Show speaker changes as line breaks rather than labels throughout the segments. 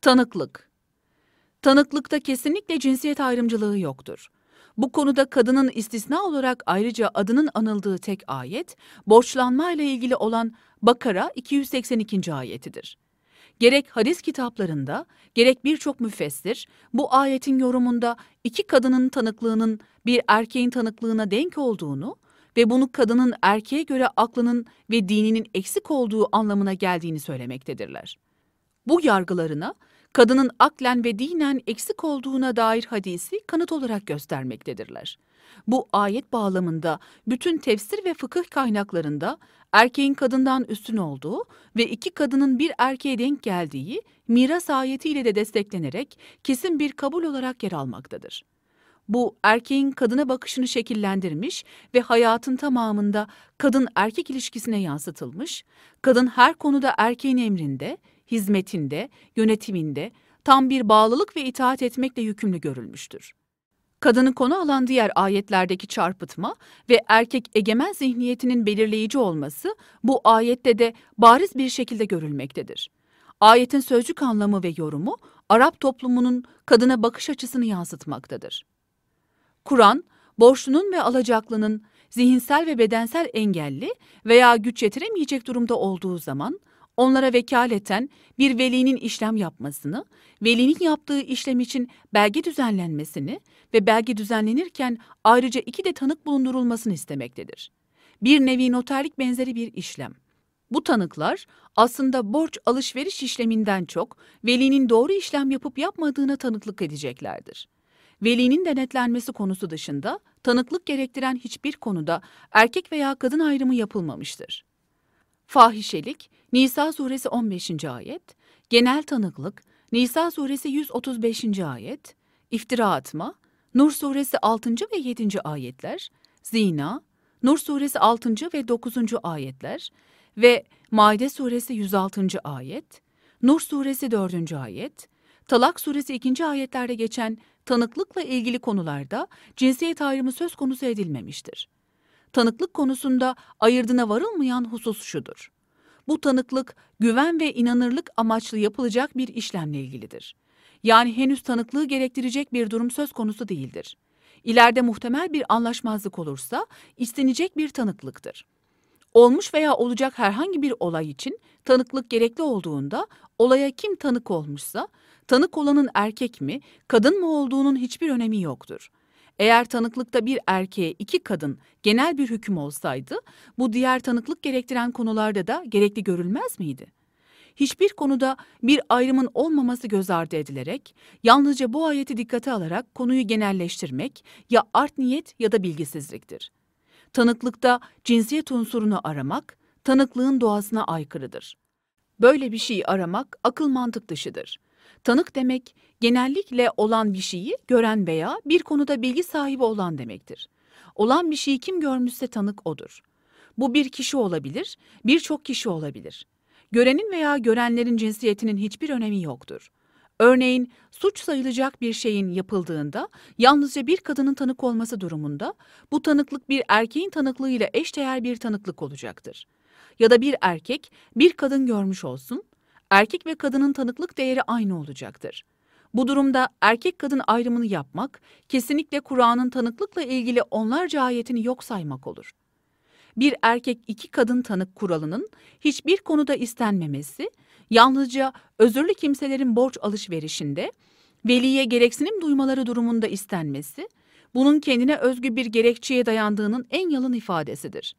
Tanıklık Tanıklıkta kesinlikle cinsiyet ayrımcılığı yoktur. Bu konuda kadının istisna olarak ayrıca adının anıldığı tek ayet, borçlanma ile ilgili olan Bakara 282. ayetidir. Gerek hadis kitaplarında, gerek birçok müfessir bu ayetin yorumunda iki kadının tanıklığının bir erkeğin tanıklığına denk olduğunu ve bunu kadının erkeğe göre aklının ve dininin eksik olduğu anlamına geldiğini söylemektedirler. Bu yargılarına kadının aklen ve dinen eksik olduğuna dair hadisi kanıt olarak göstermektedirler. Bu ayet bağlamında bütün tefsir ve fıkıh kaynaklarında erkeğin kadından üstün olduğu ve iki kadının bir erkeğe denk geldiği miras ayetiyle de desteklenerek kesin bir kabul olarak yer almaktadır. Bu erkeğin kadına bakışını şekillendirmiş ve hayatın tamamında kadın erkek ilişkisine yansıtılmış, kadın her konuda erkeğin emrinde, hizmetinde, yönetiminde tam bir bağlılık ve itaat etmekle yükümlü görülmüştür. Kadını konu alan diğer ayetlerdeki çarpıtma ve erkek egemen zihniyetinin belirleyici olması bu ayette de bariz bir şekilde görülmektedir. Ayetin sözcük anlamı ve yorumu Arap toplumunun kadına bakış açısını yansıtmaktadır. Kur'an, borçlunun ve alacaklının zihinsel ve bedensel engelli veya güç yetiremeyecek durumda olduğu zaman onlara vekaleten bir velinin işlem yapmasını, velinin yaptığı işlem için belge düzenlenmesini ve belge düzenlenirken ayrıca iki de tanık bulundurulmasını istemektedir. Bir nevi noterlik benzeri bir işlem. Bu tanıklar aslında borç alışveriş işleminden çok velinin doğru işlem yapıp yapmadığına tanıklık edeceklerdir. Velinin denetlenmesi konusu dışında tanıklık gerektiren hiçbir konuda erkek veya kadın ayrımı yapılmamıştır. Fahişelik Nisa suresi 15. ayet, genel tanıklık Nisa suresi 135. ayet, iftira atma Nur suresi 6. ve 7. ayetler, zina Nur suresi 6. ve 9. ayetler ve Maide suresi 106. ayet, Nur suresi 4. ayet, Talak suresi 2. ayetlerde geçen tanıklıkla ilgili konularda cinsiyet ayrımı söz konusu edilmemiştir tanıklık konusunda ayırdına varılmayan husus şudur. Bu tanıklık güven ve inanırlık amaçlı yapılacak bir işlemle ilgilidir. Yani henüz tanıklığı gerektirecek bir durum söz konusu değildir. İleride muhtemel bir anlaşmazlık olursa istenecek bir tanıklıktır. Olmuş veya olacak herhangi bir olay için tanıklık gerekli olduğunda olaya kim tanık olmuşsa tanık olanın erkek mi, kadın mı olduğunun hiçbir önemi yoktur. Eğer tanıklıkta bir erkeğe iki kadın genel bir hüküm olsaydı, bu diğer tanıklık gerektiren konularda da gerekli görülmez miydi? Hiçbir konuda bir ayrımın olmaması göz ardı edilerek, yalnızca bu ayeti dikkate alarak konuyu genelleştirmek ya art niyet ya da bilgisizliktir. Tanıklıkta cinsiyet unsurunu aramak, tanıklığın doğasına aykırıdır. Böyle bir şeyi aramak akıl mantık dışıdır.'' Tanık demek genellikle olan bir şeyi gören veya bir konuda bilgi sahibi olan demektir. Olan bir şeyi kim görmüşse tanık odur. Bu bir kişi olabilir, birçok kişi olabilir. Görenin veya görenlerin cinsiyetinin hiçbir önemi yoktur. Örneğin suç sayılacak bir şeyin yapıldığında yalnızca bir kadının tanık olması durumunda bu tanıklık bir erkeğin tanıklığıyla eşdeğer bir tanıklık olacaktır. Ya da bir erkek bir kadın görmüş olsun erkek ve kadının tanıklık değeri aynı olacaktır. Bu durumda erkek kadın ayrımını yapmak, kesinlikle Kur'an'ın tanıklıkla ilgili onlarca ayetini yok saymak olur. Bir erkek iki kadın tanık kuralının hiçbir konuda istenmemesi, yalnızca özürlü kimselerin borç alışverişinde, veliye gereksinim duymaları durumunda istenmesi, bunun kendine özgü bir gerekçeye dayandığının en yalın ifadesidir.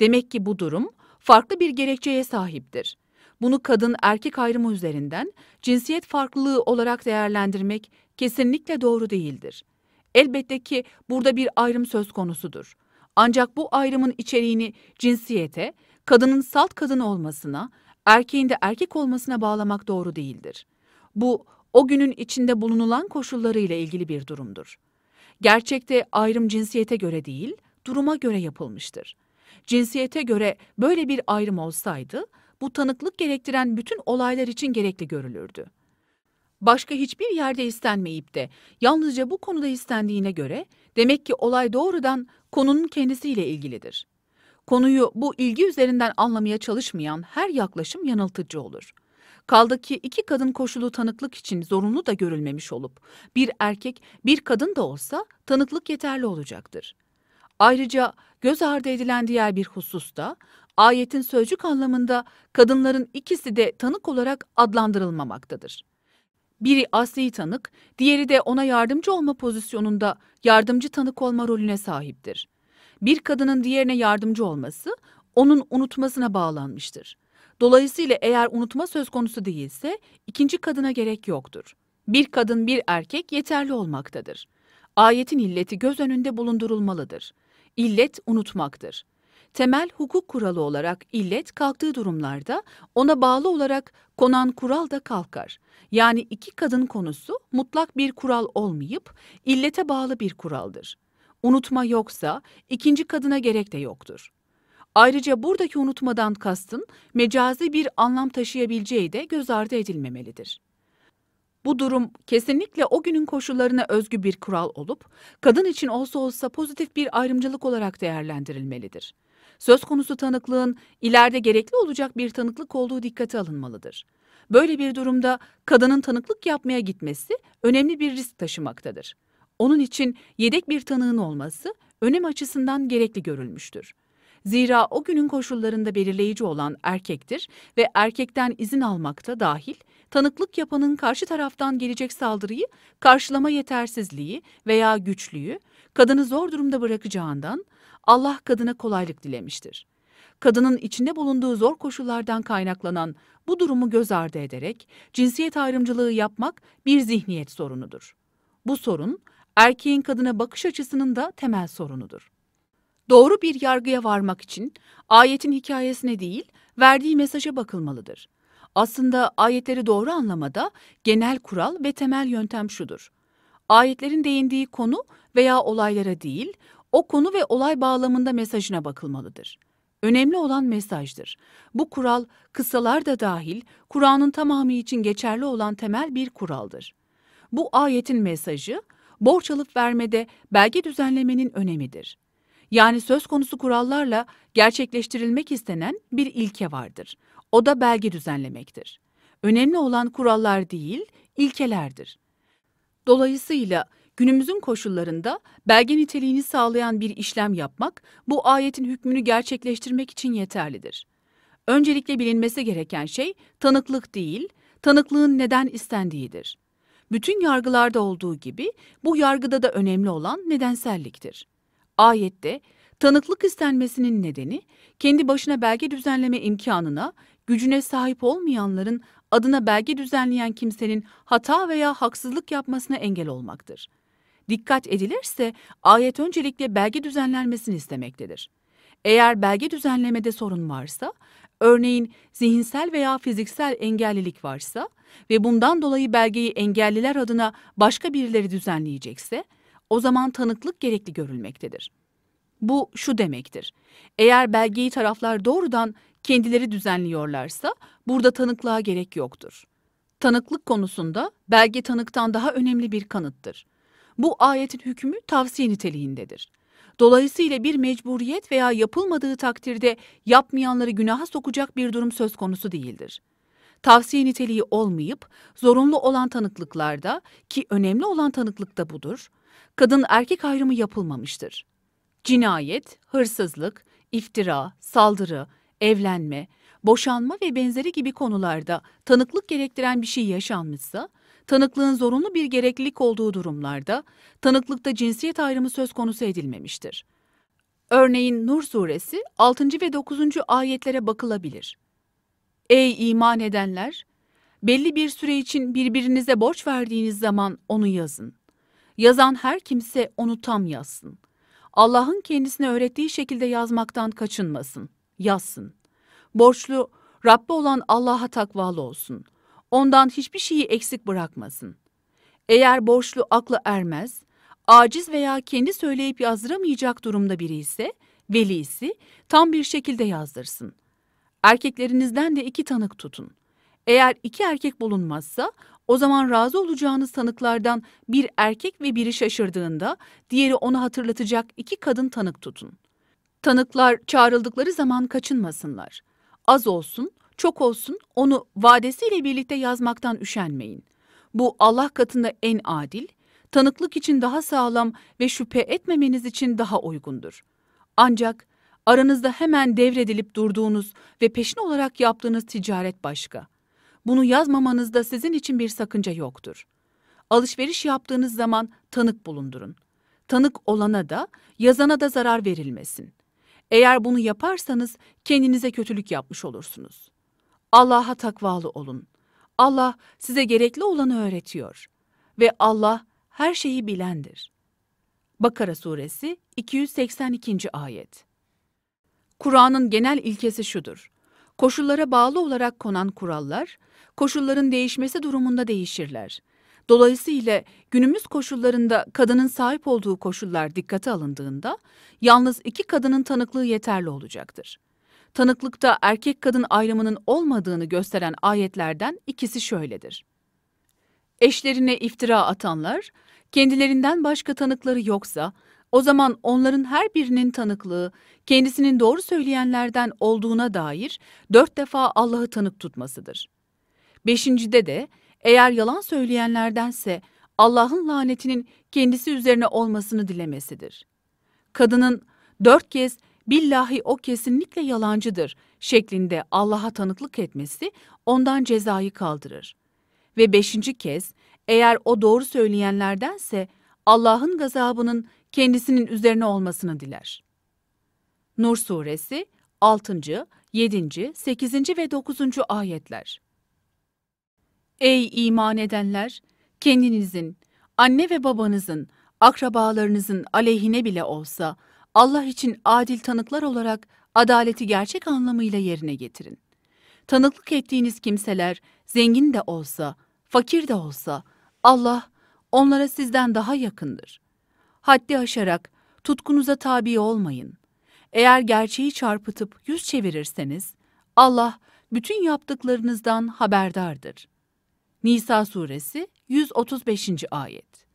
Demek ki bu durum farklı bir gerekçeye sahiptir. Bunu kadın erkek ayrımı üzerinden cinsiyet farklılığı olarak değerlendirmek kesinlikle doğru değildir. Elbette ki burada bir ayrım söz konusudur. Ancak bu ayrımın içeriğini cinsiyete, kadının salt kadın olmasına, erkeğin de erkek olmasına bağlamak doğru değildir. Bu o günün içinde bulunulan koşullarıyla ilgili bir durumdur. Gerçekte ayrım cinsiyete göre değil, duruma göre yapılmıştır. Cinsiyete göre böyle bir ayrım olsaydı bu tanıklık gerektiren bütün olaylar için gerekli görülürdü. Başka hiçbir yerde istenmeyip de yalnızca bu konuda istendiğine göre demek ki olay doğrudan konunun kendisiyle ilgilidir. Konuyu bu ilgi üzerinden anlamaya çalışmayan her yaklaşım yanıltıcı olur.'' Kaldı ki iki kadın koşulu tanıklık için zorunlu da görülmemiş olup bir erkek bir kadın da olsa tanıklık yeterli olacaktır. Ayrıca göz ardı edilen diğer bir husus da Ayetin sözcük anlamında kadınların ikisi de tanık olarak adlandırılmamaktadır. Biri asli tanık, diğeri de ona yardımcı olma pozisyonunda yardımcı tanık olma rolüne sahiptir. Bir kadının diğerine yardımcı olması onun unutmasına bağlanmıştır. Dolayısıyla eğer unutma söz konusu değilse ikinci kadına gerek yoktur. Bir kadın bir erkek yeterli olmaktadır. Ayetin illeti göz önünde bulundurulmalıdır. İllet unutmaktır temel hukuk kuralı olarak illet kalktığı durumlarda ona bağlı olarak konan kural da kalkar. Yani iki kadın konusu mutlak bir kural olmayıp illete bağlı bir kuraldır. Unutma yoksa ikinci kadına gerek de yoktur. Ayrıca buradaki unutmadan kastın mecazi bir anlam taşıyabileceği de göz ardı edilmemelidir. Bu durum kesinlikle o günün koşullarına özgü bir kural olup, kadın için olsa olsa pozitif bir ayrımcılık olarak değerlendirilmelidir. Söz konusu tanıklığın ileride gerekli olacak bir tanıklık olduğu dikkate alınmalıdır. Böyle bir durumda kadının tanıklık yapmaya gitmesi önemli bir risk taşımaktadır. Onun için yedek bir tanığın olması önem açısından gerekli görülmüştür. Zira o günün koşullarında belirleyici olan erkektir ve erkekten izin almakta dahil, tanıklık yapanın karşı taraftan gelecek saldırıyı karşılama yetersizliği veya güçlüğü, kadını zor durumda bırakacağından Allah kadına kolaylık dilemiştir. Kadının içinde bulunduğu zor koşullardan kaynaklanan bu durumu göz ardı ederek cinsiyet ayrımcılığı yapmak bir zihniyet sorunudur. Bu sorun erkeğin kadına bakış açısının da temel sorunudur. Doğru bir yargıya varmak için ayetin hikayesine değil, verdiği mesaja bakılmalıdır. Aslında ayetleri doğru anlamada genel kural ve temel yöntem şudur. Ayetlerin değindiği konu veya olaylara değil, o konu ve olay bağlamında mesajına bakılmalıdır. Önemli olan mesajdır. Bu kural kıssalar da dahil Kur'an'ın tamamı için geçerli olan temel bir kuraldır. Bu ayetin mesajı borç alıp vermede belge düzenlemenin önemidir. Yani söz konusu kurallarla gerçekleştirilmek istenen bir ilke vardır. O da belge düzenlemektir. Önemli olan kurallar değil, ilkelerdir. Dolayısıyla Günümüzün koşullarında belge niteliğini sağlayan bir işlem yapmak bu ayetin hükmünü gerçekleştirmek için yeterlidir. Öncelikle bilinmesi gereken şey tanıklık değil, tanıklığın neden istendiğidir. Bütün yargılarda olduğu gibi bu yargıda da önemli olan nedenselliktir. Ayette tanıklık istenmesinin nedeni kendi başına belge düzenleme imkanına, gücüne sahip olmayanların adına belge düzenleyen kimsenin hata veya haksızlık yapmasına engel olmaktır dikkat edilirse ayet öncelikle belge düzenlenmesini istemektedir. Eğer belge düzenlemede sorun varsa, örneğin zihinsel veya fiziksel engellilik varsa ve bundan dolayı belgeyi engelliler adına başka birileri düzenleyecekse, o zaman tanıklık gerekli görülmektedir. Bu şu demektir. Eğer belgeyi taraflar doğrudan kendileri düzenliyorlarsa burada tanıklığa gerek yoktur. Tanıklık konusunda belge tanıktan daha önemli bir kanıttır. Bu ayetin hükmü tavsiye niteliğindedir. Dolayısıyla bir mecburiyet veya yapılmadığı takdirde yapmayanları günaha sokacak bir durum söz konusu değildir. Tavsiye niteliği olmayıp zorunlu olan tanıklıklarda ki önemli olan tanıklık da budur, kadın erkek ayrımı yapılmamıştır. Cinayet, hırsızlık, iftira, saldırı, evlenme, boşanma ve benzeri gibi konularda tanıklık gerektiren bir şey yaşanmışsa, tanıklığın zorunlu bir gereklilik olduğu durumlarda tanıklıkta cinsiyet ayrımı söz konusu edilmemiştir. Örneğin Nur suresi 6. ve 9. ayetlere bakılabilir. Ey iman edenler! Belli bir süre için birbirinize borç verdiğiniz zaman onu yazın. Yazan her kimse onu tam yazsın. Allah'ın kendisine öğrettiği şekilde yazmaktan kaçınmasın, yazsın. Borçlu, Rabbi olan Allah'a takvalı olsun.'' ondan hiçbir şeyi eksik bırakmasın. Eğer borçlu akla ermez, aciz veya kendi söyleyip yazdıramayacak durumda biri ise, velisi tam bir şekilde yazdırsın. Erkeklerinizden de iki tanık tutun. Eğer iki erkek bulunmazsa, o zaman razı olacağınız tanıklardan bir erkek ve biri şaşırdığında, diğeri onu hatırlatacak iki kadın tanık tutun. Tanıklar çağrıldıkları zaman kaçınmasınlar. Az olsun, çok olsun onu vadesiyle birlikte yazmaktan üşenmeyin. Bu Allah katında en adil, tanıklık için daha sağlam ve şüphe etmemeniz için daha uygundur. Ancak aranızda hemen devredilip durduğunuz ve peşin olarak yaptığınız ticaret başka. Bunu yazmamanızda sizin için bir sakınca yoktur. Alışveriş yaptığınız zaman tanık bulundurun. Tanık olana da, yazana da zarar verilmesin. Eğer bunu yaparsanız kendinize kötülük yapmış olursunuz. Allah'a takvalı olun. Allah size gerekli olanı öğretiyor ve Allah her şeyi bilendir. Bakara Suresi 282. ayet. Kur'an'ın genel ilkesi şudur. Koşullara bağlı olarak konan kurallar, koşulların değişmesi durumunda değişirler. Dolayısıyla günümüz koşullarında kadının sahip olduğu koşullar dikkate alındığında yalnız iki kadının tanıklığı yeterli olacaktır tanıklıkta erkek kadın ayrımının olmadığını gösteren ayetlerden ikisi şöyledir. Eşlerine iftira atanlar, kendilerinden başka tanıkları yoksa, o zaman onların her birinin tanıklığı kendisinin doğru söyleyenlerden olduğuna dair dört defa Allah'ı tanık tutmasıdır. Beşincide de eğer yalan söyleyenlerdense Allah'ın lanetinin kendisi üzerine olmasını dilemesidir. Kadının dört kez billahi o kesinlikle yalancıdır şeklinde Allah'a tanıklık etmesi ondan cezayı kaldırır. Ve beşinci kez eğer o doğru söyleyenlerdense Allah'ın gazabının kendisinin üzerine olmasını diler. Nur Suresi 6. 7. 8. ve 9. ayetler. Ey iman edenler! Kendinizin, anne ve babanızın, akrabalarınızın aleyhine bile olsa Allah için adil tanıklar olarak adaleti gerçek anlamıyla yerine getirin. Tanıklık ettiğiniz kimseler zengin de olsa, fakir de olsa Allah onlara sizden daha yakındır. Haddi aşarak tutkunuza tabi olmayın. Eğer gerçeği çarpıtıp yüz çevirirseniz Allah bütün yaptıklarınızdan haberdardır. Nisa suresi 135. ayet